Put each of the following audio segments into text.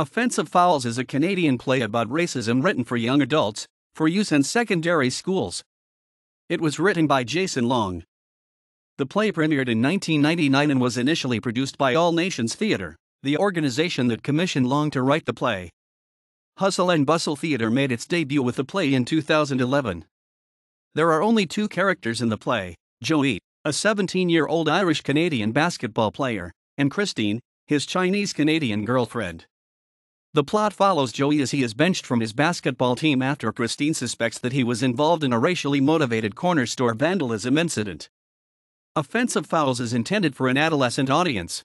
Offensive Fouls is a Canadian play about racism written for young adults, for use in secondary schools. It was written by Jason Long. The play premiered in 1999 and was initially produced by All Nations Theatre, the organization that commissioned Long to write the play. Hustle and Bustle Theatre made its debut with the play in 2011. There are only two characters in the play Joey, a 17 year old Irish Canadian basketball player, and Christine, his Chinese Canadian girlfriend. The plot follows Joey as he is benched from his basketball team after Christine suspects that he was involved in a racially motivated corner store vandalism incident. Offensive Fouls is intended for an adolescent audience.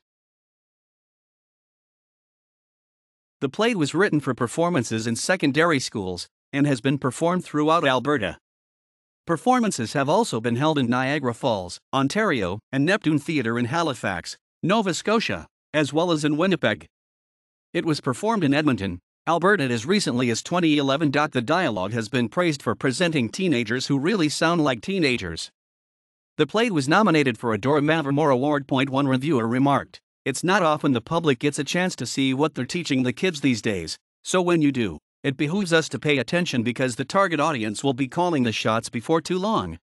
The play was written for performances in secondary schools and has been performed throughout Alberta. Performances have also been held in Niagara Falls, Ontario, and Neptune Theatre in Halifax, Nova Scotia, as well as in Winnipeg. It was performed in Edmonton, Alberta as recently as 2011. The dialogue has been praised for presenting teenagers who really sound like teenagers. The play was nominated for a Dora Mavermore Award. One reviewer remarked, It's not often the public gets a chance to see what they're teaching the kids these days, so when you do, it behooves us to pay attention because the target audience will be calling the shots before too long.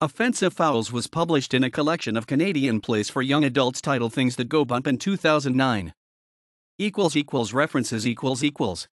Offensive Fouls was published in a collection of Canadian plays for young adults titled Things That Go Bump in 2009 equals equals references equals equals